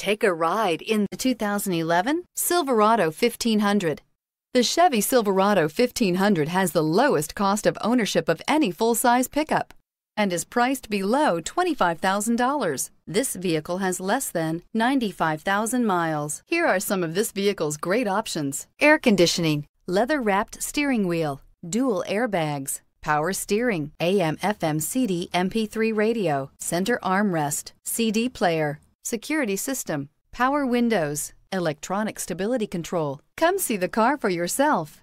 Take a ride in the 2011 Silverado 1500. The Chevy Silverado 1500 has the lowest cost of ownership of any full-size pickup and is priced below $25,000. This vehicle has less than 95,000 miles. Here are some of this vehicle's great options. Air conditioning, leather-wrapped steering wheel, dual airbags, power steering, AM-FM CD MP3 radio, center armrest, CD player, security system, power windows, electronic stability control. Come see the car for yourself.